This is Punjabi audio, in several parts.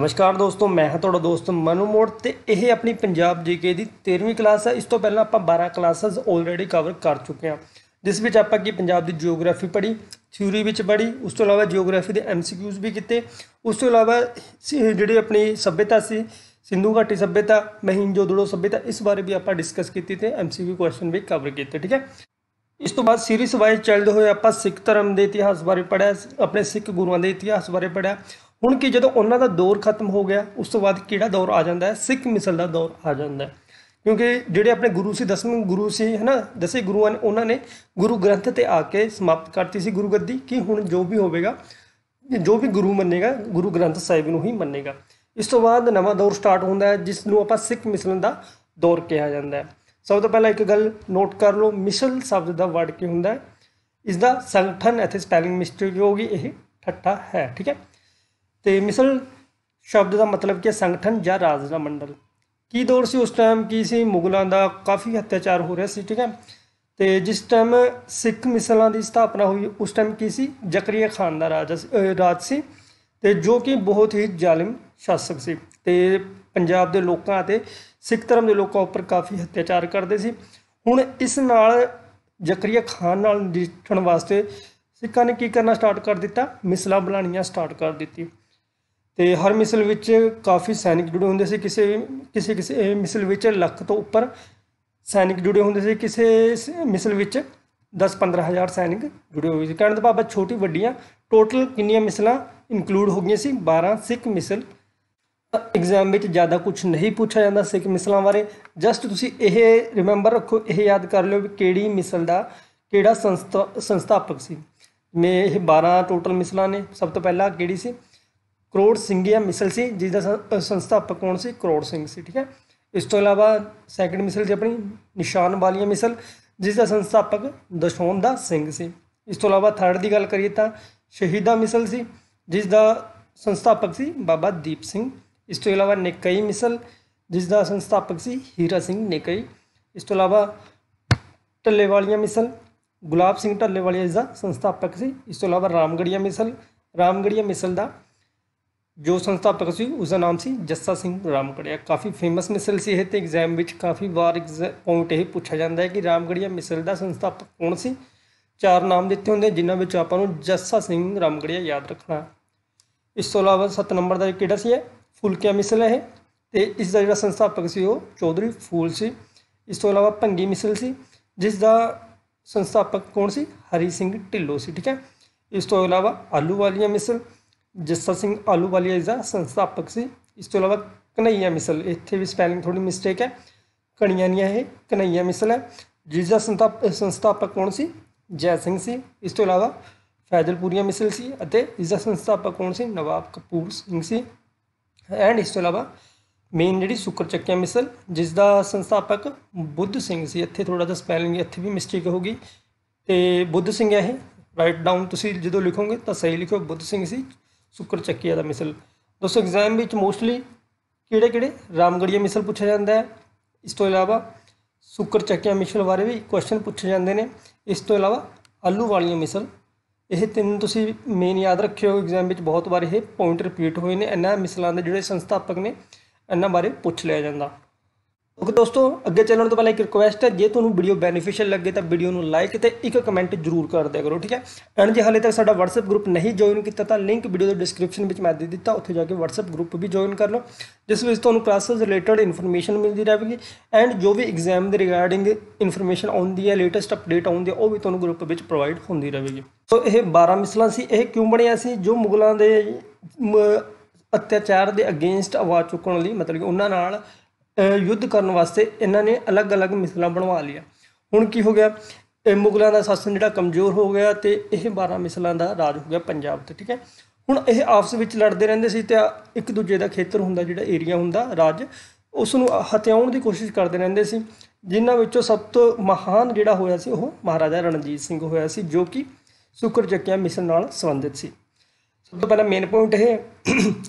ਨਮਸਕਾਰ ਦੋਸਤੋ ਮੈਂ ਹਾਂ ਤੁਹਾਡਾ ਦੋਸਤ ਮਨੂ ਮੋੜ ਤੇ ਇਹ ਆਪਣੀ ਪੰਜਾਬ ਜੀਕੇ ਦੀ 13ਵੀਂ ਕਲਾਸ ਹੈ ਇਸ ਤੋਂ ਪਹਿਲਾਂ ਆਪਾਂ 12 ਕਲਾਸਸ ਆਲਰੇਡੀ ਕਵਰ ਕਰ ਚੁੱਕੇ ਹਾਂ ਜਿਸ ਵਿੱਚ ਆਪਾਂ ਕੀ ਪੰਜਾਬ ਦੀ ਜੀਓਗ੍ਰਾਫੀ ਪੜ੍ਹੀ ਥਿਊਰੀ ਵਿੱਚ ਪੜ੍ਹੀ ਉਸ ਤੋਂ ਇਲਾਵਾ ਜੀਓਗ੍ਰਾਫੀ ਦੇ ਐਮਸੀਕਿਊਜ਼ ਵੀ ਕੀਤੇ ਉਸ ਤੋਂ ਇਲਾਵਾ ਜਿਹੜੀ ਆਪਣੀ ਸਭਿਅਤਾ ਸੀ ਸਿੰਧੂ ਘਾਟੀ ਸਭਿਅਤਾ ਮਹਿੰਜੋਦੜੋ ਸਭਿਅਤਾ ਇਸ ਬਾਰੇ ਵੀ ਆਪਾਂ ਡਿਸਕਸ ਕੀਤੀ ਤੇ ਐਮਸੀਕਿਊ ਕੁਐਸਚਨ ਵੀ ਕਵਰ ਕੀਤੇ ਠੀਕ ਹੈ ਇਸ ਤੋਂ ਬਾਅਦ ਸੀਰੀਜ਼ ਵਾਈਜ਼ ਚੱਲਦੇ ਹੋਏ ਆਪਾਂ ਸਿੱਖ ਧਰਮ ਦੇ ਇਤਿਹਾਸ ਬਾਰੇ ਪੜ੍ਹਿਆ ਆਪਣੇ ਸਿੱਖ ਗੁਰੂਆਂ ਦੇ ਇਤਿਹਾਸ ਬਾਰੇ ਪੜ੍ਹਿਆ ਹੁਣ ਕਿ ਜਦੋਂ ਉਹਨਾਂ ਦਾ ਦੌਰ ਖਤਮ ਹੋ ਗਿਆ ਉਸ ਤੋਂ ਬਾਅਦ ਕਿਹੜਾ ਦੌਰ ਆ ਜਾਂਦਾ ਹੈ ਸਿੱਖ ਮਿਸਲ ਦਾ ਦੌਰ ਆ ਜਾਂਦਾ ਹੈ ਕਿਉਂਕਿ ਜਿਹੜੇ ਆਪਣੇ ਗੁਰੂ ਸੀ ਦਸਵੇਂ ਗੁਰੂ ਸੀ ਹਨਾ ਦਸੇ ਗੁਰੂਆਂ ਨੇ ਉਹਨਾਂ ਨੇ ਗੁਰੂ ਗ੍ਰੰਥ ਤੇ ਆ ਕੇ ਸਮਾਪਤ ਕਰਤੀ ਸੀ ਗੁਰੂ ਗੱਦੀ ਕਿ ਹੁਣ ਜੋ ਵੀ ਹੋਵੇਗਾ ਜੋ ਵੀ ਗੁਰੂ ਮੰਨੇਗਾ ਗੁਰੂ ਗ੍ਰੰਥ ਸਾਹਿਬ ਨੂੰ ਹੀ ਮੰਨੇਗਾ ਇਸ ਤੋਂ ਬਾਅਦ ਨਵਾਂ ਦੌਰ ਸਟਾਰਟ ਹੁੰਦਾ ਹੈ ਜਿਸ ਨੂੰ ਆਪਾਂ ਸਿੱਖ ਮਿਸਲਨ ਦਾ ਦੌਰ ਕਿਹਾ ਜਾਂਦਾ ਹੈ ਸਭ ਤੋਂ ਪਹਿਲਾਂ ਇੱਕ ਗੱਲ ਨੋਟ ਕਰ ਲਓ ਮਿਸਲ ਸ਼ਬਦ ਦਾ ਵਰਡ ਕੀ ਹੁੰਦਾ ਹੈ ਇਸ ਦਾ ਸੰਗਠਨ ਇੱਥੇ ਸਪੈਲਿੰਗ ਮਿਸਟੇਕ ਹੋਗੀ ਇਹ ਠੱਠਾ ਹੈ ਠੀਕ ਹੈ ਤੇ ਮਿਸਲ ਸ਼ਬਦ ਦਾ ਮਤਲਬ ਹੈ ਸੰਗਠਨ ਜਾਂ ਰਾਜ ਦਾ ਮੰਡਲ ਕੀ ਦੌਰ ਸੀ ਉਸ ਟਾਈਮ ਕੀ ਸੀ ਮੁਗਲਾਂ ਦਾ ਕਾਫੀ ਅਤਿਆਚਾਰ ਹੋ ਰਿਹਾ ਸੀ ਠੀਕ ਹੈ ਤੇ ਜਿਸ ਟਾਈਮ ਸਿੱਖ ਮਿਸਲਾਂ ਦੀ ਸਥਾਪਨਾ ਹੋਈ ਉਸ ਟਾਈਮ ਕੀ ਸੀ ਜ਼ਕਰੀਆ ਖਾਨ ਦਾ ਰਾਜ ਰਾਜ ਸੀ ਤੇ ਜੋ ਕਿ ਬਹੁਤ ਹੀ ਜ਼ਾਲਿਮ ਸ਼ਾਸਕ ਸੀ ਤੇ ਪੰਜਾਬ ਦੇ ਲੋਕਾਂ ਤੇ ਸਿੱਖ ਧਰਮ ਦੇ ਲੋਕਾਂ ਉੱਪਰ ਕਾਫੀ ਅਤਿਆਚਾਰ ਕਰਦੇ ਸੀ ਹੁਣ ਇਸ ਨਾਲ ਜ਼ਕਰੀਆ ਖਾਨ ਨਾਲ ਨਜਿੱਠਣ ਵਾਸਤੇ ਸਿੱਖਾਂ ਨੇ ਕੀ ਕਰਨਾ ਸਟਾਰਟ ਕਰ ਦਿੱਤਾ ਮਿਸਲਾਂ ਬਣਾਉਣੀਆਂ ਸਟਾਰਟ ਕਰ ਦਿੱਤੀ ਤੇ ਹਰ ਮਿਸਲ ਵਿੱਚ ਕਾਫੀ ਸੈਨਿਕ ਜੁੜੇ ਹੁੰਦੇ ਸੀ ਕਿਸੇ ਕਿਸੇ ਕਿਸੇ ਮਿਸਲ ਵਿੱਚ ਲੱਖ ਤੋਂ ਉੱਪਰ ਸੈਨਿਕ ਜੁੜੇ ਹੁੰਦੇ ਸੀ ਕਿਸੇ ਮਿਸਲ ਵਿੱਚ 10-15000 ਸੈਨਿਕ ਜੁੜੇ ਹੋਏ ਸੀ ਕਹਿਣ ਦਾ ਭਾਵ ਛੋਟੀ ਵੱਡੀਆਂ ਟੋਟਲ ਕਿੰਨੀਆਂ ਮਿਸਲਾਂ ਇਨਕਲੂਡ ਹੋ ਗਈਆਂ ਸੀ 12 ਸਿੱਖ ਮਿਸਲ ਐਗਜ਼ਾਮ ਵਿੱਚ ਜ਼ਿਆਦਾ ਕੁਝ ਨਹੀਂ ਪੁੱਛਿਆ ਜਾਂਦਾ ਸਿੱਖ ਮਿਸਲਾਂ ਬਾਰੇ ਜਸਟ ਤੁਸੀਂ ਇਹ ਰਿਮੈਂਬਰ ਰੱਖੋ ਇਹ ਯਾਦ ਕਰ ਲਿਓ ਵੀ ਕਿਹੜੀ ਮਿਸਲ ਦਾ ਕਿਹੜਾ ਸੰਸਥਾਪਕ ਸੀ ਮੈਂ ਇਹ 12 ਟੋਟਲ ਮਿਸਲਾਂ ਨੇ ਸਭ ਤੋਂ ਪਹਿਲਾਂ ਕਿਹੜੀ ਸੀ ਕਰੋੜ ਸਿੰਘਿਆ ਮਿਸਲ ਸੀ ਜਿਸ ਦਾ ਸੰਸਥਾਪਕ ਕੌਣ ਸੀ ਕਰੋੜ ਸਿੰਘ ਸੀ ਠੀਕ ਹੈ ਇਸ ਤੋਂ ਇਲਾਵਾ ਸੈਕੰਡ ਮਿਸਲ ਜੀ ਆਪਣੀ ਨਿਸ਼ਾਨ ਵਾਲੀਆ ਮਿਸਲ ਜਿਸ ਦਾ ਸੰਸਥਾਪਕ ਦਸ਼ੋਨ ਦਾ ਸਿੰਘ ਸੀ ਇਸ ਤੋਂ ਇਲਾਵਾ ਥਰਡ ਦੀ ਗੱਲ ਕਰੀਏ ਤਾਂ ਸ਼ਹੀਦਾ ਮਿਸਲ ਸੀ ਜਿਸ ਦਾ ਸੰਸਥਾਪਕ ਸੀ ਬਾਬਾ ਦੀਪ ਸਿੰਘ ਇਸ ਤੋਂ ਇਲਾਵਾ ਨਿਕਈ ਮਿਸਲ ਜਿਸ ਦਾ ਸੰਸਥਾਪਕ ਸੀ ਹੀਰਾ ਸਿੰਘ ਨਿਕਈ ਇਸ ਤੋਂ ਇਲਾਵਾ ਟੱਲੇ ਵਾਲੀਆਂ ਮਿਸਲ ਗੁਲਾਬ ਸਿੰਘ ਟੱਲੇ ਵਾਲੀਆ ਇਸ ਦਾ ਸੰਸਥਾਪਕ ਸੀ ਇਸ ਤੋਂ ਇਲਾਵਾ ਰਾਮਗੜੀਆ ਮਿਸਲ ਰਾਮਗੜੀਆ ਮਿਸਲ ਦਾ ਜੋ ਸੰਸਥਾਪਕ ਸੀ ਉਸ ਦਾ ਨਾਮ ਸੀ ਜੱਸਾ ਸਿੰਘ ਰਾਮਗੜੀਆ ਕਾਫੀ ਫੇਮਸ ਮਿਸਲ ਸੀ ਇਹ ਤੇ ਐਗਜ਼ਾਮ ਵਿੱਚ ਕਾਫੀ ਵਾਰ ਪੁਆਇੰਟ ਇਹ ਪੁੱਛਿਆ ਜਾਂਦਾ ਹੈ ਕਿ ਰਾਮਗੜੀਆ ਮਿਸਲ ਦਾ ਸੰਸਥਾਪਕ ਕੌਣ ਸੀ ਚਾਰ ਨਾਮ ਦਿੱਤੇ ਹੁੰਦੇ ਜਿਨ੍ਹਾਂ ਵਿੱਚ ਆਪਾਂ ਨੂੰ ਜੱਸਾ ਸਿੰਘ ਰਾਮਗੜੀਆ ਯਾਦ ਰੱਖਣਾ ਇਸ ਤੋਂ ਇਲਾਵਾ 7 ਨੰਬਰ ਦਾ ਕਿਹੜਾ ਸੀ ਹੈ ਫੁਲਕਿਆ ਮਿਸਲ ਹੈ ਤੇ ਇਸ ਦਾ ਜਿਹੜਾ ਸੰਸਥਾਪਕ ਸੀ ਉਹ ਚੌਧਰੀ ਫੂਲ ਸੀ ਇਸ ਤੋਂ ਇਲਾਵਾ ਭੰਗੀ ਮਿਸਲ ਸੀ ਜਿਸ ਦਾ ਸੰਸਥਾਪਕ ਕੌਣ ਸੀ ਹਰੀ ਸਿੰਘ ਢਿੱਲੋ ਸੀ ਠੀਕ ਹੈ ਇਸ ਤੋਂ ਇਲਾਵਾ ਆਲੂ ਵਾਲੀਆਂ ਮਿਸਲ जस्सा सिंह आलूवालिया इस संस्थापक से इस तो अलावा कन्हैया मिसल इतने भी स्पैलिंग थोड़ी मिसटेक है कणिया नहीं है कन्हैया मिसल है जिसका संता संस्थापक कौन सी जय सिंह से इस तो अलावा फैजलपुरिया मिसल से इसका संस्थापक कौन से नवाब कपूर सिंह से एंड इस अलावा मेन जी सुकरचकिया मिसल जिसका संस्थापक बुद्ध सिंह से इतने थोड़ा जा स्पैलिंग इतने भी मिसटेक होगी तो बुद्ध सिंह है राइट डाउन तुम जो लिखोगे तो सही लिखो बुद्ध सिंह से ਸੁਕਰ ਚੱਕੀਆ ਦਾ ਮਿਸਲ ਦੋਸਤੋ ਐਗਜ਼ਾਮ ਵਿੱਚ ਮੋਸਟਲੀ ਕਿਹੜੇ ਕਿਹੜੇ ਰਾਮਗੜੀਆ ਮਿਸਲ ਪੁੱਛਿਆ ਜਾਂਦਾ ਹੈ ਇਸ ਤੋਂ ਇਲਾਵਾ ਸੁਕਰ ਚੱਕੀਆ ਮਿਸਲ ਬਾਰੇ ਵੀ ਕੁਐਸਚਨ ਪੁੱਛੇ ਜਾਂਦੇ ਨੇ ਇਸ ਤੋਂ ਇਲਾਵਾ ਆਲੂ ਵਾਲੀਆਂ ਮਿਸਲ ਇਹ ਤਿੰਨ ਤੁਸੀਂ ਮੇਨ ਯਾਦ ਰੱਖਿਓ ਐਗਜ਼ਾਮ ਵਿੱਚ ਬਹੁਤ ਵਾਰ ਇਹ ਪੁਆਇੰਟ ਰਿਪੀਟ ਹੋਏ ਨੇ ਇਹਨਾਂ ਮਿਸਲਾਂ ਦੇ ਜਿਹੜੇ ਸੰਸਥਾਪਕ ਨੇ ਇਹਨਾਂ ਬਾਰੇ ਪੁੱਛ ਲਿਆ ਜਾਂਦਾ ਓਕੇ ਦੋਸਤੋ ਅੱਗੇ ਚੱਲਣ ਤੋਂ ਪਹਿਲਾਂ ਇੱਕ ਰਿਕੁਐਸਟ ਹੈ ਜੇ ਤੁਹਾਨੂੰ ਵੀਡੀਓ ਬੈਨੀਫੀਸ਼ੀਅਲ ਲੱਗੇ ਤਾਂ ਵੀਡੀਓ ਨੂੰ ਲਾਈਕ ਤੇ ਇੱਕ ਕਮੈਂਟ ਜ਼ਰੂਰ ਕਰ ਦਿਆ ਕਰੋ ਠੀਕ ਹੈ ਐਂਡ ਜੇ ਹਾਲੇ ਤੱਕ ਸਾਡਾ WhatsApp ਗਰੁੱਪ ਨਹੀਂ ਜੁਆਇਨ ਕੀਤਾ ਤਾਂ ਲਿੰਕ ਵੀਡੀਓ ਦੇ ਡਿਸਕ੍ਰਿਪਸ਼ਨ ਵਿੱਚ ਮੈਂ ਦੇ ਦਿੱਤਾ ਉੱਥੇ ਜਾ ਕੇ WhatsApp ਗਰੁੱਪ ਵੀ ਜੁਆਇਨ ਕਰ ਲਓ ਜਿਸ ਵਿੱਚ ਤੁਹਾਨੂੰ ਕਲਾਸਸ ਰਿਲੇਟਡ ਇਨਫੋਰਮੇਸ਼ਨ ਮਿਲਦੀ ਰਹੇਗੀ ਐਂਡ ਜੋ ਵੀ ਐਗਜ਼ਾਮ ਦੇ ਰਿਗਾਰਡਿੰਗ ਇਨਫੋਰਮੇਸ਼ਨ ਆਉਂਦੀ ਹੈ ਲੇਟੈਸਟ ਅਪਡੇਟ ਆਉਂਦੀ ਹੈ ਉਹ ਵੀ ਤੁਹਾਨੂੰ ਗਰੁੱਪ ਵਿੱਚ ਪ੍ਰੋਵਾਈਡ ਹੁੰਦੀ ਰਹੇਗੀ ਸੋ ਇਹ 12 ਮਿਸਲਾਂ ਸੀ ਇਹ ਕਿਉਂ ਬਣਿਆ ਸੀ ਜੋ ਮੁਗਲਾਂ ਦੇ ਅਤਿਆਚਾਰ ਦੇ ਅਗੇਂਸਟ ਆਵਾਜ਼ ਚੁੱਕਣ ਲਈ ਮਤਲਬ ਕਿ ਉਹਨਾਂ ਨਾਲ ਯੁੱਧ ਕਰਨ ਵਾਸਤੇ ਇਹਨਾਂ ਨੇ ਅਲੱਗ-ਅਲੱਗ ਮਿਸਲਾਂ ਬਣਵਾ ਲਿਆ ਹੁਣ ਕੀ ਹੋ ਗਿਆ ਇਹ ਮੁਗਲਾਂ ਦਾ ਸ਼ਾਸਨ ਜਿਹੜਾ ਕਮਜ਼ੋਰ ਹੋ ਗਿਆ ਤੇ ਇਹ 12 ਮਿਸਲਾਂ ਦਾ ਰਾਜ ਹੋ ਗਿਆ ਪੰਜਾਬ ਤੇ ਠੀਕ ਹੈ ਹੁਣ ਇਹ ਆਪਸ ਵਿੱਚ ਲੜਦੇ ਰਹਿੰਦੇ ਸੀ ਤੇ ਇੱਕ ਦੂਜੇ ਦਾ ਖੇਤਰ ਹੁੰਦਾ ਜਿਹੜਾ ਏਰੀਆ ਹੁੰਦਾ ਰਾਜ ਉਸ ਨੂੰ ਹਤਿਆਉਣ ਦੀ ਕੋਸ਼ਿਸ਼ ਕਰਦੇ ਰਹਿੰਦੇ ਸੀ ਜਿਨ੍ਹਾਂ ਵਿੱਚੋਂ ਸਭ ਤੋਂ ਮਹਾਨ ਜਿਹੜਾ ਹੋਇਆ ਸੀ ਉਹ ਮਹਾਰਾਜਾ ਰਣਜੀਤ ਸਿੰਘ ਹੋਇਆ ਸੀ ਜੋ ਕਿ ਸ਼ੁਕਰ ਚੱਕਿਆ ਮਿਸਲ ਨਾਲ ਸੰਬੰਧਿਤ ਸੀ ਸਭ ਤੋਂ ਪਹਿਲਾ ਮੇਨ ਪੁਆਇੰਟ ਇਹ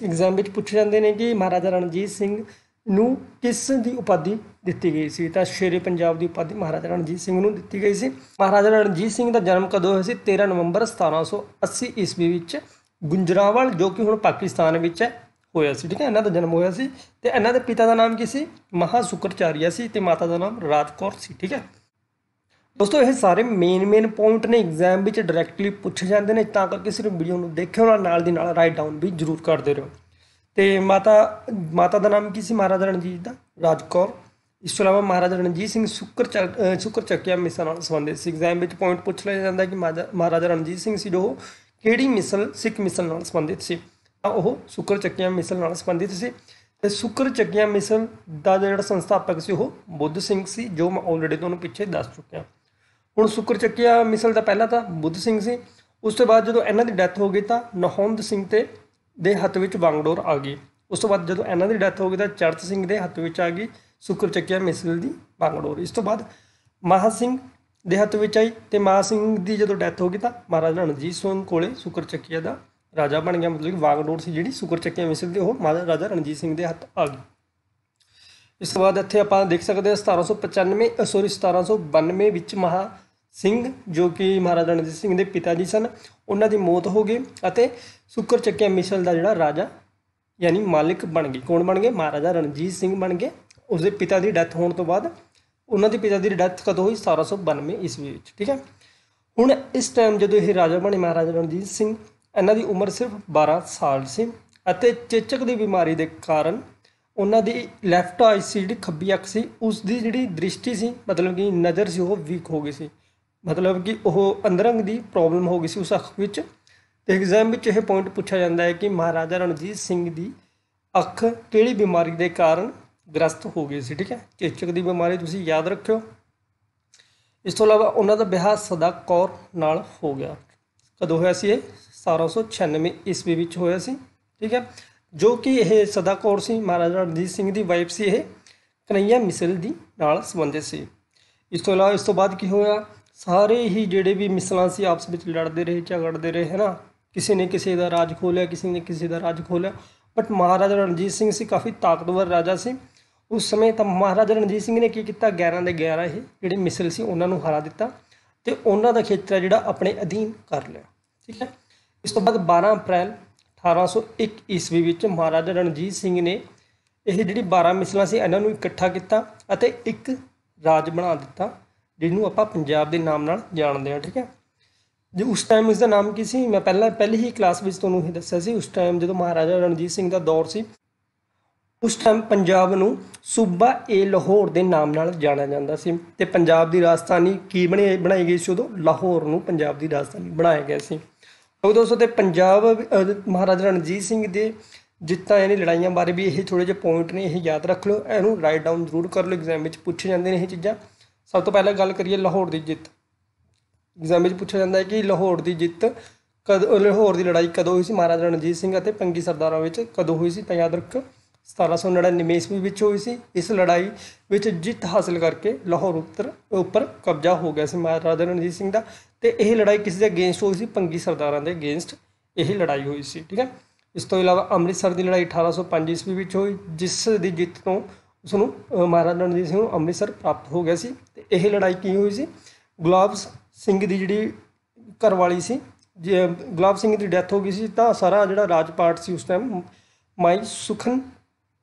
ਐਗਜ਼ਾਮ ਵਿੱਚ ਪੁੱਛੇ ਜਾਂਦੇ ਨੇ ਕਿ ਮਹਾਰਾਜਾ ਰਣਜੀਤ ਸਿੰਘ ਨੂੰ ਕਿਸ ਦੀ ਉਪਾਧੀ ਦਿੱਤੀ ਗਈ ਸੀ ਤਾਂ ਸ਼ੇਰੇ ਪੰਜਾਬ ਦੀ ਉਪਾਧੀ ਮਹਾਰਾਜਾ ਰਣਜੀਤ ਸਿੰਘ ਨੂੰ ਦਿੱਤੀ ਗਈ ਸੀ ਮਹਾਰਾਜਾ ਰਣਜੀਤ ਸਿੰਘ ਦਾ ਜਨਮ ਕਦੋਂ ਹੋਇਆ ਸੀ 13 ਨਵੰਬਰ 1780 ਈਸਵੀ ਵਿੱਚ ਗੁੰਜਰਾਵਾਲ ਜੋ ਕਿ ਹੁਣ ਪਾਕਿਸਤਾਨ ਵਿੱਚ ਹੈ ਹੋਇਆ ਸੀ ਠੀਕ ਹੈ ਇਹਨਾਂ ਦਾ ਜਨਮ ਹੋਇਆ ਸੀ ਤੇ ਇਹਨਾਂ ਦੇ ਪਿਤਾ ਦਾ ਨਾਮ ਕੀ ਸੀ ਮਹਾ ਸ਼ੁਕਰਚਾਰੀਆ ਸੀ ਤੇ ਮਾਤਾ ਦਾ ਨਾਮ ਰਾਜਕੌਰ ਸੀ ਠੀਕ ਹੈ ਦੋਸਤੋ ਇਹ ਸਾਰੇ ਮੇਨ ਮੇਨ ਪੁਆਇੰਟ ਨੇ ਐਗਜ਼ਾਮ ਵਿੱਚ ਡਾਇਰੈਕਟਲੀ ਪੁੱਛੇ ਜਾਂਦੇ ਨੇ ਤਾਂ ਕਰਕੇ ਸਿਰਫ ਵੀਡੀਓ ਨੂੰ ਦੇਖਿਓ ਨਾਲ ਨਾਲ ਦੀ ਨਾਲ ਰਾਈਟ ਡਾਊਨ ਵੀ ਜ਼ਰੂਰ ਕਰਦੇ ਰਹੋ ਤੇ ਮਾਤਾ ਮਾਤਾ ਦਾ ਨਾਮ ਕੀ ਸੀ ਮਹਾਰਾਜਾ ਰਣਜੀਤ ਦਾ ਰਾਜਕੌਰ ਇਸ ਤੋਂ ਇਲਾਵਾ ਮਹਾਰਾਜਾ ਰਣਜੀਤ ਸਿੰਘ ਸ਼ੁਕਰ ਸ਼ੁਕਰ ਚੱਕਿਆ ਮਿਸਲ ਨਾਲ ਸੰਬੰਧਿਤ ਸੀ ਐਗਜ਼ਾਮ ਵਿੱਚ ਪੁਆਇੰਟ ਪੁੱਛ ਲਿਆ ਜਾਂਦਾ ਕਿ ਮਹਾਰਾਜਾ ਰਣਜੀਤ ਸਿੰਘ ਸੀ ਜੋ ਕਿਹੜੀ ਮਿਸਲ ਸਿੱਖ ਮਿਸਲ ਨਾਲ ਸੰਬੰਧਿਤ ਸੀ ਤਾਂ ਉਹ ਸ਼ੁਕਰ ਚੱਕਿਆ ਮਿਸਲ ਨਾਲ ਸੰਬੰਧਿਤ ਸੀ ਤੇ ਸ਼ੁਕਰ ਚੱਕਿਆ ਮਿਸਲ ਦਾ ਜਿਹੜਾ ਸੰਸਥਾਪਕ ਸੀ ਉਹ ਬੁੱਧ ਸਿੰਘ ਸੀ ਜੋ ਮੈਂ ਆਲਰੇਡੀ ਤੁਹਾਨੂੰ ਪਿੱਛੇ ਦੱਸ ਚੁੱਕਿਆ ਹੁਣ ਸ਼ੁਕਰ ਚੱਕਿਆ ਮਿਸਲ ਦਾ ਪਹਿਲਾ ਤਾਂ ਬੁੱਧ ਸਿੰਘ ਸੀ ਉਸ ਤੋਂ ਬਾਅਦ ਜਦੋਂ ਇਹਨਾਂ ਦੀ ਡੈਥ ਹੋ ਗਈ ਤਾਂ ਨਹੌਂਦ ਸਿੰਘ ਤੇ ਦੇ ਹੱਥ ਵਿੱਚ ਵਾਂਗਡੋਰ ਆ ਗਈ ਉਸ ਤੋਂ ਬਾਅਦ ਜਦੋਂ ਇਹਨਾਂ ਦੀ ਡੈਥ ਹੋ ਗਈ ਤਾਂ ਚਰਤ ਸਿੰਘ ਦੇ ਹੱਥ ਵਿੱਚ ਆ ਗਈ ਸ਼ੁਕਰ ਚੱਕਿਆ ਮਿਸਲ ਦੀ ਵਾਂਗਡੋਰ ਇਸ ਤੋਂ ਬਾਅਦ ਮਹਾ ਸਿੰਘ ਦੇ ਹੱਥ ਵਿੱਚ ਆਈ ਤੇ ਮਹਾ ਸਿੰਘ ਦੀ ਜਦੋਂ ਡੈਥ ਹੋ ਗਈ ਤਾਂ ਮਹਾਰਾਜਾ ਰਣਜੀਤ ਸਿੰਘ ਕੋਲੇ ਸ਼ੁਕਰ ਚੱਕਿਆ ਦਾ ਰਾਜਾ ਬਣ ਗਿਆ ਮਤਲਬ ਕਿ ਵਾਂਗਡੋਰ ਸੀ ਜਿਹੜੀ ਸ਼ੁਕਰ ਚੱਕਿਆ ਮਿਸਲ ਦੀ ਉਹ ਮਹਾਰਾਜਾ ਰਣਜੀਤ ਸਿੰਘ ਦੇ ਹੱਥ ਆ ਗਈ ਇਸ ਤੋਂ ਬਾਅਦ ਇੱਥੇ ਆਪਾਂ ਦੇਖ ਸਕਦੇ ਹਾਂ 1795 ਸੌਰੀ 1792 ਵਿੱਚ ਮਹਾ ਸਿੰਘ ਜੋ ਕਿ ਮਹਾਰਾਜਾ ਰਣਜੀਤ ਸਿੰਘ ਦੇ ਪਿਤਾ ਜੀ ਸਨ ਉਹਨਾਂ ਦੀ ਮੌਤ ਹੋ ਗਈ ਅਤੇ ਸੁਕਰ ਚੱਕਿਆ ਮਿਸਲ ਦਾ ਜਿਹੜਾ ਰਾਜਾ ਯਾਨੀ ਮਾਲਿਕ ਬਣ ਗਏ ਕੌਣ ਬਣ ਗਏ ਮਹਾਰਾਜਾ ਰਣਜੀਤ ਸਿੰਘ ਬਣ ਗਏ ਉਸ ਦੇ ਪਿਤਾ ਦੀ ਡੈਥ ਹੋਣ ਤੋਂ ਬਾਅਦ ਉਹਨਾਂ ਦੇ ਪਿਤਾ ਦੀ ਡੈਥ ਕਦੋਂ ਹੋਈ 1792 ਈਸਵੀ ਵਿੱਚ ਠੀਕ ਹੈ ਹੁਣ ਇਸ ਟਾਈਮ ਜਦੋਂ ਇਹ ਰਾਜਾ ਬਣੇ ਮਹਾਰਾਜਾ ਰਣਜੀਤ ਸਿੰਘ ਇਹਨਾਂ ਦੀ ਉਮਰ ਸਿਰਫ 12 ਸਾਲ ਸੀ ਅਤੇ ਚੇਚਕ ਦੀ ਬਿਮਾਰੀ ਦੇ ਕਾਰਨ ਉਹਨਾਂ ਦੀ ਲੈਫਟ ਆਈ ਸੀ ਜਿਹੜੀ ਖੱਬੀ ਅੱਖ ਸੀ ਉਸ ਦੀ ਜਿਹੜੀ ਦ੍ਰਿਸ਼ਟੀ ਸੀ ਮਤਲਬ ਕਿ ਨਜ਼ਰ ਸੀ ਉਹ ਵੀਕ ਹੋ ਗਈ ਸੀ ਮਤਲਬ ਕਿ ਉਹ ਅੰਦਰੰਗ ਦੀ ਪ੍ਰੋਬਲਮ ਹੋ ਗਈ ਸੀ ਉਸ ਅੱਖ ਵਿੱਚ ਤੇ ਐਗਜ਼ਾਮ ਵਿੱਚ ਇਹ ਪੁਆਇੰਟ ਪੁੱਛਿਆ ਜਾਂਦਾ ਹੈ ਕਿ ਮਹਾਰਾਜਾ ਰਣਜੀਤ ਸਿੰਘ ਦੀ ਅੱਖ ਕਿਹੜੀ ਬਿਮਾਰੀ ਦੇ ਕਾਰਨ ਗ੍ਰਸਤ ਹੋ ਗਈ ਸੀ ਠੀਕ ਹੈ ਚੇਚਕ ਦੀ ਬਿਮਾਰੀ ਤੁਸੀਂ ਯਾਦ ਰੱਖਿਓ ਇਸ ਤੋਂ ਇਲਾਵਾ ਉਹਨਾਂ ਦਾ ਵਿਆਹ ਸਦਾ ਕੌਰ ਨਾਲ ਹੋ ਗਿਆ ਕਦੋਂ ਹੋਇਆ ਸੀ ਇਹ 1796 ਈਸਵੀ ਵਿੱਚ ਹੋਇਆ ਸੀ ਠੀਕ ਹੈ ਜੋ ਕਿ ਇਹ ਸਦਾ ਕੌਰ ਸੀ ਮਹਾਰਾਜਾ ਰਣਜੀਤ ਸਿੰਘ ਦੀ ਵਾਈਫ ਸੀ ਇਹ ਕਨਈਆ ਮਿਸਲ ਦੀ ਨਾਲ ਸੰਬੰਧਿਤ ਸੀ ਇਸ ਤੋਂ ਇਲਾਵਾ ਇਸ ਤੋਂ ਬਾਅਦ ਕੀ ਹੋਇਆ ਸਾਰੇ ਹੀ ਜਿਹੜੇ ਵੀ ਮਿਸਲਾਂ ਸੀ ਆਪਸ ਵਿੱਚ ਲੜਦੇ ਰਹੇ ਝਗੜਦੇ ਰਹੇ ਹਨਾ ਕਿਸੇ ਨੇ ਕਿਸੇ ਦਾ ਰਾਜ ਖੋਲਿਆ ਕਿਸੇ ਨੇ ਕਿਸੇ ਦਾ ਰਾਜ ਖੋਲਿਆ ਬਟ ਮਹਾਰਾਜਾ ਰਣਜੀਤ ਸਿੰਘ ਸੀ ਕਾਫੀ ਤਾਕਤਵਰ ਰਾਜਾ ਸੀ ਉਸ ਸਮੇਂ ਤਾਂ ਮਹਾਰਾਜਾ ਰਣਜੀਤ ਸਿੰਘ ਨੇ ਕੀ ਕੀਤਾ 11 ਦੇ 11 ਇਹ ਜਿਹੜੇ ਮਿਸਲ ਸੀ ਉਹਨਾਂ ਨੂੰ ਹਰਾ ਦਿੱਤਾ ਤੇ ਉਹਨਾਂ ਦਾ ਖੇਤਰ ਜਿਹੜਾ ਆਪਣੇ ਅਧੀਨ ਕਰ ਲਿਆ ਠੀਕ ਹੈ ਇਸ ਤੋਂ ਬਾਅਦ 12 ਅਪ੍ਰੈਲ 1801 ਈਸਵੀ ਵਿੱਚ ਮਹਾਰਾਜਾ ਰਣਜੀਤ ਸਿੰਘ ਨੇ ਇਹ ਜਿਹੜੀ 12 ਮਿਸਲਾਂ ਸੀ ਇਹਨਾਂ ਨੂੰ ਇਕੱਠਾ ਕੀਤਾ ਅਤੇ ਇੱਕ ਰਾਜ ਬਣਾ ਦਿੱਤਾ ਜਿਹਨੂੰ ਆਪਾਂ ਪੰਜਾਬ ਦੇ ਨਾਮ ਨਾਲ ਜਾਣਦੇ ਹਾਂ ਠੀਕ ਹੈ ਜੇ ਉਸ ਟਾਈਮ ਇਸ ਦਾ ਨਾਮ ਕੀ ਸੀ ਮੈਂ ਪਹਿਲਾਂ ਪਹਿਲੀ ਹੀ ਕਲਾਸ ਵਿੱਚ ਤੁਹਾਨੂੰ ਇਹ ਦੱਸਿਆ ਸੀ ਉਸ ਟਾਈਮ ਜਦੋਂ ਮਹਾਰਾਜਾ ਰਣਜੀਤ ਸਿੰਘ ਦਾ ਦੌਰ ਸੀ ਉਸ ਟਾਈਮ ਪੰਜਾਬ ਨੂੰ ਸੂਬਾ ਏ ਲਾਹੌਰ ਦੇ ਨਾਮ ਨਾਲ ਜਾਣਿਆ ਜਾਂਦਾ ਸੀ ਤੇ ਪੰਜਾਬ ਦੀ ਰਾਜਧਾਨੀ ਕੀ ਬਣੀ ਬਣਾਈ ਗਈ ਸੀ ਉਦੋਂ ਲਾਹੌਰ ਨੂੰ ਪੰਜਾਬ ਦੀ ਰਾਜਧਾਨੀ ਬਣਾਇਆ ਗਿਆ ਸੀ ਉਹ ਦੋਸਤੋ ਤੇ ਪੰਜਾਬ ਮਹਾਰਾਜਾ ਰਣਜੀਤ ਸਿੰਘ ਦੇ ਜਿੱਤਾਂ ਯਾਨੀ ਲੜਾਈਆਂ ਬਾਰੇ ਵੀ ਇਹ ਥੋੜੇ ਜਿਹੇ ਪੁਆਇੰਟ ਨੇ ਇਹ ਯਾਦ ਰੱਖ ਲਓ ਇਹਨੂੰ ਰਾਈਟ ਡਾਊਨ ਜ਼ਰੂਰ ਕਰ ਲਓ ਐਗਜ਼ਾਮ ਵਿੱਚ ਪੁੱਛੇ ਜਾਂਦੇ ਨੇ ਇਹ ਚੀਜ਼ਾਂ ਸਭ ਤੋਂ ਪਹਿਲਾਂ ਗੱਲ ਕਰੀਏ ਲਾਹੌਰ ਦੀ ਜਿੱਤ ਐਗਜ਼ਾਮ ਵਿੱਚ ਪੁੱਛਿਆ ਜਾਂਦਾ ਹੈ ਕਿ ਲਾਹੌਰ ਦੀ ਜਿੱਤ ਕਦ ਲਾਹੌਰ ਦੀ ਲੜਾਈ ਕਦੋਂ ਹੋਈ ਸੀ ਮਹਾਰਾਜਾ ਰਣਜੀਤ ਸਿੰਘ ਅਤੇ ਪੰਗੀ ਸਰਦਾਰਾਂ ਵਿੱਚ ਕਦੋਂ ਹੋਈ ਸੀ ਤਾਂ ਯਾਦ ਰੱਖ 1799 ਈਸਵੀ ਵਿੱਚ ਹੋਈ ਸੀ ਇਸ ਲੜਾਈ ਵਿੱਚ ਜਿੱਤ ਹਾਸਲ ਕਰਕੇ ਲਾਹੌਰ ਉੱਤਰ ਉੱਪਰ ਕਬਜ਼ਾ ਹੋ ਗਿਆ ਸੀ ਮਹਾਰਾਜਾ ਰਣਜੀਤ ਸਿੰਘ ਦਾ ਤੇ ਇਹ ਲੜਾਈ ਕਿਸ ਦੇ ਅਗੇਂਸਟ ਹੋਈ ਸੀ ਪੰਗੀ ਸਰਦਾਰਾਂ ਦੇ ਅਗੇਂਸਟ ਇਹ ਲੜਾਈ ਹੋਈ ਸੀ ਠੀਕ ਹੈ ਇਸ ਤੋਂ ਇਲਾਵਾ ਅੰਮ੍ਰਿਤਸਰ ਦੀ ਲੜਾਈ 1805 ਈਸਵੀ ਵਿੱਚ ਹੋਈ ਜਿਸ ਦੀ ਜਿੱਤ ਤੋਂ ਨੂੰ ਮਹਾਰਾਜਾ ਰਣਜੀਤ ਸਿੰਘ ਨੂੰ ਅੰਮ੍ਰਿਤਸਰ ਪ੍ਰਾਪਤ ਹੋ ਗਿਆ ਸੀ ਤੇ ਇਹ ਲੜਾਈ ਕੀ ਹੋਈ ਸੀ ਗੁਲਾਬ ਸਿੰਘ ਦੀ ਜਿਹੜੀ ਘਰਵਾਲੀ ਸੀ ਜੇ ਗੁਲਾਬ ਸਿੰਘ ਦੀ ਡੈਥ ਹੋ ਗਈ ਸੀ ਤਾਂ ਸਾਰਾ ਜਿਹੜਾ ਰਾਜਪਾਟ ਸੀ ਉਸ ਟਾਈਮ ਮਾਈ ਸੁਖਨ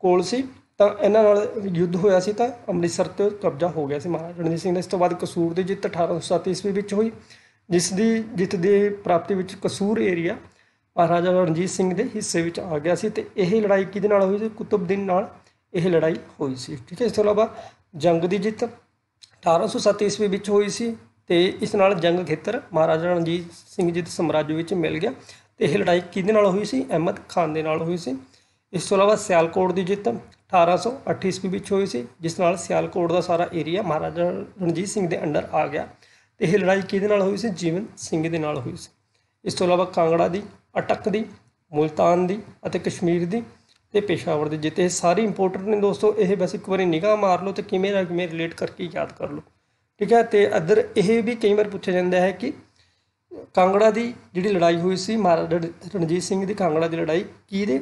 ਕੋਲ ਸੀ ਤਾਂ ਇਹਨਾਂ ਨਾਲ ਯੁੱਧ ਹੋਇਆ ਸੀ ਤਾਂ ਅੰਮ੍ਰਿਤਸਰ ਤੇ ਕਬਜ਼ਾ ਹੋ ਗਿਆ ਸੀ ਮਹਾਰਾਜਾ ਰਣਜੀਤ ਸਿੰਘ ਦਾ ਇਸ ਤੋਂ ਬਾਅਦ ਕਸੂਰ ਦੀ ਜਿੱਤ 1837 ਈਸਵੀ ਵਿੱਚ ਹੋਈ ਜਿਸ ਦੀ ਜਿੱਤ ਦੀ ਪ੍ਰਾਪਤੀ ਵਿੱਚ ਕਸੂਰ ਏਰੀਆ ਮਹਾਰਾਜਾ ਰਣਜੀਤ ਸਿੰਘ ਦੇ ਹਿੱਸੇ ਵਿੱਚ ਆ ਗਿਆ ਸੀ ਤੇ ਇਹ ਲੜਾਈ ਕਿਹਦੇ ਨਾਲ ਹੋਈ ਸੀ ਕੁਤਬਦੀਨ ਨਾਲ ਇਹ ਲੜਾਈ ਹੋਈ ਸੀ ਠੀਕ ਹੈ ਇਸ ਤੋਂ ਇਲਾਵਾ ਜੰਗ ਦੀ ਜਿੱਤ 1807 ਈਸਵੀ ਵਿੱਚ ਹੋਈ ਸੀ ਤੇ ਇਸ ਨਾਲ ਜੰਗ ਖੇਤਰ ਮਹਾਰਾਜਾ ਰਣਜੀਤ ਸਿੰਘ ਜੀ ਦੇ ਸਮਰਾਜ ਵਿੱਚ ਮਿਲ ਗਿਆ ਤੇ ਇਹ ਲੜਾਈ ਕਿਹਦੇ ਨਾਲ ਹੋਈ ਸੀ ਅਹਿਮਦ ਖਾਨ ਦੇ ਨਾਲ ਹੋਈ ਸੀ ਇਸ ਤੋਂ ਇਲਾਵਾ ਸਿਆਲਕੋਟ ਦੀ ਜਿੱਤ 1808 ਈਸਵੀ ਵਿੱਚ ਹੋਈ ਸੀ ਜਿਸ ਨਾਲ ਸਿਆਲਕੋਟ ਦਾ ਸਾਰਾ ਏਰੀਆ ਮਹਾਰਾਜਾ ਰਣਜੀਤ ਸਿੰਘ ਦੇ ਅੰਡਰ ਆ ਗਿਆ ਤੇ ਇਹ ਲੜਾਈ ਕਿਹਦੇ ਨਾਲ ਹੋਈ ਸੀ ਜੀਵਨ ਸਿੰਘ ਦੇ ਨਾਲ ਹੋਈ ਸੀ ਇਸ ਤੋਂ ਇਲਾਵਾ ਕਾਂਗੜਾ ਦੀ ਅਟਕ ਦੀ ਮੁਲਤਾਨ ਦੀ ਅਤੇ ਕਸ਼ਮੀਰ ਦੀ ਤੇ ਪੇਸ਼ਾਵਰ ਦੇ ਜਿੱਤੇ ਸਾਰੇ ਇੰਪੋਰਟੈਂਟ ਨੇ ਦੋਸਤੋ ਇਹ ਬਸ ਇੱਕ ਵਾਰੀ ਨਿਗਾਹ ਮਾਰ ਲਓ ਤੇ ਕਿਵੇਂ ਨਾਲ ਕਿਵੇਂ ਰਿਲੇਟ ਕਰਕੇ ਯਾਦ ਕਰ ਲਓ ਠੀਕ ਹੈ ਤੇ ਅਦਰ ਇਹ ਵੀ ਕਈ ਵਾਰ ਪੁੱਛਿਆ ਜਾਂਦਾ ਹੈ ਕਿ ਕਾਂਗੜਾ ਦੀ ਜਿਹੜੀ ਲੜਾਈ ਹੋਈ ਸੀ ਮਹਾਰਾਜਾ ਰਣਜੀਤ ਸਿੰਘ ਦੀ ਕਾਂਗੜਾ ਦੀ ਲੜਾਈ ਕਿਹਦੇ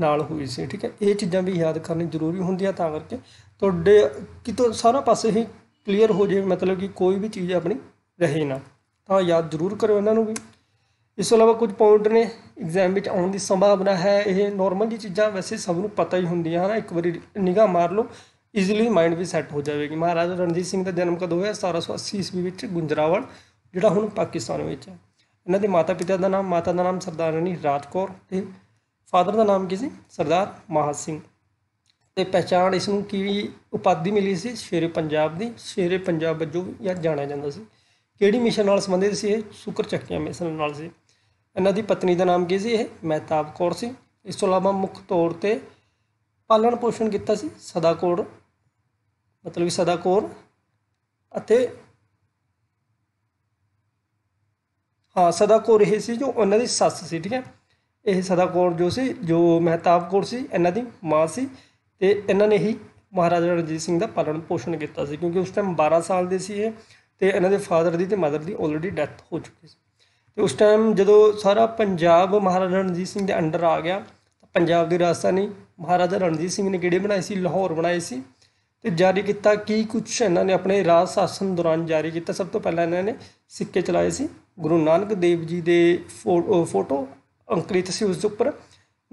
ਨਾਲ ਹੋਈ ਸੀ ਠੀਕ ਹੈ ਇਹ ਚੀਜ਼ਾਂ ਵੀ ਯਾਦ ਕਰਨੀ ਜ਼ਰੂਰੀ ਹੁੰਦੀਆਂ ਤਾਂ ਕਰਕੇ ਤੁਹਾਡੇ ਕਿਤੋਂ ਸਾਰਾ ਪਾਸੇ ਹੀ ਕਲੀਅਰ ਹੋ ਜਾਵੇ ਮਤਲਬ ਕਿ ਕੋਈ ਵੀ ਚੀਜ਼ ਆਪਣੀ ਰਹੇ ਨਾ ਤਾਂ ਯਾਦ ਜ਼ਰੂਰ ਕਰੋ ਇਹਨਾਂ ਨੂੰ ਵੀ ਇਸ ਤੋਂ ਇਲਾਵਾ ਕੁਝ ਪੁਆਇੰਟ ਨੇ ਐਗਜ਼ਾਮ ਵਿੱਚ ਆਉਣ ਦੀ ਸੰਭਾਵਨਾ ਹੈ ਇਹ ਨਾਰਮਲ ਜੀ ਚੀਜ਼ਾਂ ਵੈਸੇ ਸਭ ਨੂੰ ਪਤਾ ਹੀ ਹੁੰਦੀਆਂ ਹਨ ਇੱਕ ਵਾਰੀ ਨਿਗਾਹ ਮਾਰ ਲਓ ਈਜ਼ੀਲੀ ਮਾਈਂਡ ਵੀ ਸੈੱਟ ਹੋ ਜਾਵੇਗੀ ਮਹਾਰਾਜਾ ਰਣਜੀਤ ਸਿੰਘ ਦਾ ਜਨਮ ਕਦੋਂ ਹੋਇਆ 1780 ਈਸਵੀ ਵਿੱਚ ਗੁੰਜਰਾਵਲ ਜਿਹੜਾ ਹੁਣ ਪਾਕਿਸਤਾਨ ਵਿੱਚ ਹੈ ਇਹਨਾਂ ਦੇ ਮਾਤਾ ਪਿਤਾ ਦਾ ਨਾਮ ਮਾਤਾ ਦਾ ਨਾਮ ਸਰਦਾਰ ਰਾਜਕੌਰ ਤੇ ਫਾਦਰ ਦਾ ਨਾਮ ਕੀ ਸੀ ਸਰਦਾਰ ਮਹਾ ਸਿੰਘ ਤੇ ਪਛਾਣ ਇਸ ਨੂੰ ਕੀ ਉਪਾਧੀ ਮਿਲੀ ਸੀ ਸ਼ੇਰੇ ਪੰਜਾਬ ਦੀ ਸ਼ੇਰੇ ਪੰਜਾਬ ਵਜੋਂ ਜਾਂ ਜਾਣਿਆ ਜਾਂਦਾ ਸੀ ਕਿਹੜੀ ਮਿਸ਼ਨ ਨਾਲ ਸੰਬੰਧਿਤ ਸੀ ਇਹ ਸ਼ੁਕਰ ਚੱਕੀਆਂ ਮਿਸ਼ਨ ਨਾਲ ਸੀ ਇਹਨਾਂ ਦੀ ਪਤਨੀ ਦਾ ਨਾਮ ਕੀ ਸੀ ਇਹ ਮਹਿਤਾਬ ਕੌਰ ਸੀ ਇਸ ਤੋਂ ਇਲਾਵਾ ਮੁੱਖ ਤੌਰ ਤੇ ਪਾਲਣ ਪੋਸ਼ਣ ਕੀਤਾ ਸੀ ਸਦਾ ਕੌਰ ਮਤਲਬ ਕਿ ਸਦਾ ਕੌਰ ਅਤੇ ਹਾਂ ਸਦਾ ਕੌਰ ਇਹ ਸੀ ਜੋ ਉਹਨਾਂ ਦੀ ਸੱਸ ਸੀ ਠੀਕ ਹੈ ਇਹ ਸਦਾ ਕੌਰ ਜੋ ਸੀ ਜੋ ਮਹਿਤਾਬ ਕੌਰ ਸੀ ਇਹਨਾਂ ਦੀ ਮਾਂ ਸੀ ਤੇ ਇਹਨਾਂ ਨੇ ਹੀ ਮਹਾਰਾਜਾ ਰਣਜੀਤ ਸਿੰਘ ਦਾ ਪਾਲਣ ਪੋਸ਼ਣ ਕੀਤਾ ਸੀ ਕਿਉਂਕਿ ਉਸ ਟਾਈਮ 12 ਸਾਲ ਦੇ ਸੀ ਇਹ ਤੇ ਇਹਨਾਂ ਦੇ ਫਾਦਰ ਦੀ ਤੇ ਮਦਰ ਦੀ ਆਲਰੇਡੀ ਡੈਥ ਹੋ ਚੁੱਕੀ ਸੀ ਤੇ ਉਸ ਟਾਈਮ ਜਦੋਂ ਸਾਰਾ ਪੰਜਾਬ ਮਹਾਰਾਜਾ ਰਣਜੀਤ ਸਿੰਘ ਦੇ ਅੰਡਰ ਆ ਗਿਆ ਪੰਜਾਬ ਦੀ ਰਾਜਧਾਨੀ ਮਹਾਰਾਜਾ ਰਣਜੀਤ ਸਿੰਘ ਨੇ ਕਿਹੜੇ ਬਣਾਏ ਸੀ ਲਾਹੌਰ ਬਣਾਏ ਸੀ ਤੇ ਜਾਰੀ ਕੀਤਾ ਕੀ ਕੁਝ ਇਹਨਾਂ ਨੇ ਆਪਣੇ ਰਾਜ ਸ਼ਾਸਨ ਦੌਰਾਨ ਜਾਰੀ ਕੀਤਾ ਸਭ ਤੋਂ ਪਹਿਲਾਂ ਇਹਨਾਂ ਨੇ ਸਿੱਕੇ ਚਲਾਏ ਸੀ ਗੁਰੂ ਨਾਨਕ ਦੇਵ ਜੀ ਦੇ ਫੋਟੋ ਅੰਕਿਤ ਸੀ ਉਸ ਦੇ ਉੱਪਰ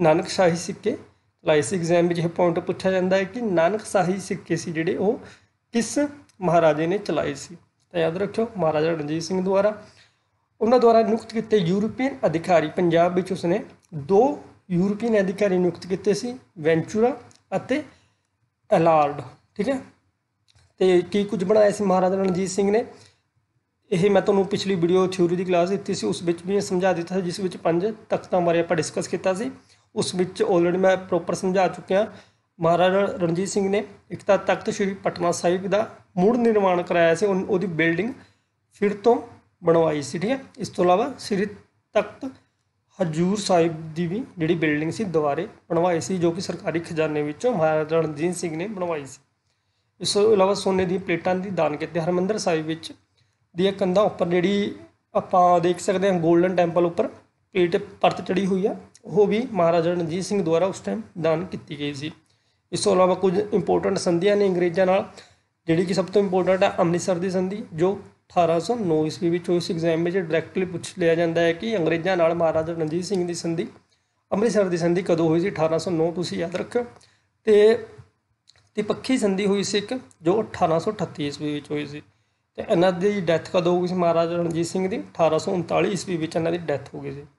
ਨਾਨਕ ਸ਼ਾਹੀ ਸਿੱਕੇ ਚਲਾਏ ਸੀ ਐਗਜ਼ਾਮ ਵਿੱਚ ਇਹ ਪੁਆਇੰਟ ਪੁੱਛਿਆ ਜਾਂਦਾ ਹੈ ਕਿ ਨਾਨਕ ਸ਼ਾਹੀ ਸਿੱਕੇ ਸੀ ਜਿਹੜੇ ਉਹ ਕਿਸ ਮਹਾਰਾਜੇ ਨੇ ਚਲਾਏ ਸੀ ਤਾਂ ਯਾਦ ਰੱਖਿਓ ਮਹਾਰਾਜਾ ਰਣਜੀਤ ਸਿੰਘ ਦੁਆਰਾ ਉਹਨਾਂ ਦੁਆਰਾ ਨਿਯੁਕਤ ਕੀਤੇ ਯੂਰਪੀਅਨ ਅਧਿਕਾਰੀ ਪੰਜਾਬ ਵਿੱਚ ਉਸਨੇ ਦੋ ਯੂਰਪੀਅਨ ਅਧਿਕਾਰੀ ਨਿਯੁਕਤ ਕੀਤੇ ਸੀ ਵੈਂਚੂਰਾ ਅਤੇ ਅਲਾਰਡ ਠੀਕ ਹੈ ਤੇ ਕੀ ਕੁਝ ਬਣਾਇਆ ਸੀ ਮਹਾਰਾਜਾ ਰਣਜੀਤ ਸਿੰਘ ਨੇ ਇਹ ਮੈਂ ਤੁਹਾਨੂੰ ਪਿਛਲੀ ਵੀਡੀਓ ਥਿਊਰੀ ਦੀ ਕਲਾਸ ਦਿੱਤੀ ਸੀ ਉਸ ਵਿੱਚ ਵੀ ਇਹ ਸਮਝਾ ਦਿੱਤਾ ਸੀ ਜਿਸ ਵਿੱਚ ਪੰਜ ਤਖਤਾਂ ਬਾਰੇ ਆਪਾਂ ਡਿਸਕਸ ਕੀਤਾ ਸੀ ਉਸ ਵਿੱਚ ਆਲਰੇਡੀ ਮੈਂ ਪ੍ਰੋਪਰ ਸਮਝਾ ਚੁੱਕਿਆ ਮਹਾਰਾਜਾ ਰਣਜੀਤ ਸਿੰਘ ਨੇ ਇੱਕ ਤਾਂ ਤਖਤ ਸ੍ਰੀ ਪਟਨਾ ਸਾਹਿਬ ਦਾ ਮੂੜ ਨਿਰਮਾਣ ਕਰਾਇਆ ਸੀ ਉਹਦੀ ਬਿਲਡਿੰਗ ਫਿਰ ਤੋਂ ਬਣਵਾਈ ਸੀ ਠੀਕ ਹੈ ਇਸ ਤੋਂ ਇਲਾਵਾ ਸ੍ਰੀ ਤਖਤ ਹਜੂਰ ਸਾਹਿਬ ਦੀ ਵੀ ਜਿਹੜੀ ਬਿਲਡਿੰਗ ਸੀ ਦੁਬਾਰੇ ਬਣਵਾਈ ਸੀ ਜੋ ਕਿ ਸਰਕਾਰੀ ਖਜ਼ਾਨੇ ਵਿੱਚੋਂ ਮਹਾਰਾਜਾ ਰਣਜੀਤ ਸਿੰਘ ਨੇ ਬਣਵਾਈ ਸੀ ਇਸ ਤੋਂ ਇਲਾਵਾ ਸੋਨੇ ਦੀਆਂ ਪਲੇਟਾਂ ਦੀ ਦਾਨ ਕੀਤੀ ਹਰਮੰਦਰ ਸਾਹਿਬ ਵਿੱਚ ਦੀਆਂ ਕੰਧਾਂ ਉੱਪਰ ਜਿਹੜੀ ਆਪਾਂ ਦੇਖ ਸਕਦੇ ਹਾਂ 골ਡਨ ਟੈਂਪਲ ਉੱਪਰ ਪਲੇਟ ਪਰਤ ਚੜੀ ਹੋਈ ਆ ਉਹ ਵੀ ਮਹਾਰਾਜਾ ਰਣਜੀਤ ਸਿੰਘ ਦੁਆਰਾ ਉਸ ਟਾਈਮ ਦਾਨ ਕੀਤੀ ਗਈ ਸੀ ਇਸ ਤੋਂ ਇਲਾਵਾ ਕੁਝ ਇੰਪੋਰਟੈਂਟ ਸੰਧੀਆਂ ਨੇ ਅੰਗਰੇਜ਼ਾਂ ਨਾਲ ਜਿਹੜੀ ਕਿ ਸਭ ਤੋਂ ਇੰਪੋਰਟੈਂਟ ਹੈ ਅੰਮ੍ਰਿਤਸਰ ਦੀ ਸੰਧੀ ਜੋ 1809 ਈਸਵੀ ਵਿੱਚ ਉਸ ਐਗਜ਼ਾਮ ਵਿੱਚ ਡਾਇਰੈਕਟਲੀ ਪੁੱਛ ਲਿਆ ਜਾਂਦਾ ਹੈ ਕਿ ਅੰਗਰੇਜ਼ਾਂ ਨਾਲ ਮਹਾਰਾਜਾ ਰਣਜੀਤ ਸਿੰਘ ਦੀ ਸੰਧੀ ਅੰਮ੍ਰਿਤਸਰ ਦੀ ਸੰਧੀ ਕਦੋਂ ਹੋਈ ਸੀ 1809 ਤੁਸੀਂ ਯਾਦ ਰੱਖਿਓ ਤੇ ਤਿਪੱਖੀ ਸੰਧੀ ਹੋਈ ਸੀ ਇੱਕ ਜੋ 1838 ਈਸਵੀ ਵਿੱਚ ਹੋਈ ਸੀ ਤੇ ਇਹਨਾਂ ਦੀ ਡੈਥ ਕਦੋਂ ਹੋਈ ਸੀ ਮਹਾਰਾਜਾ ਰਣਜੀਤ ਸਿੰਘ ਦੀ 1839 ਈਸਵੀ ਵਿੱਚ ਇਹਨਾਂ ਦੀ ਡੈਥ ਹੋ ਗਈ ਸੀ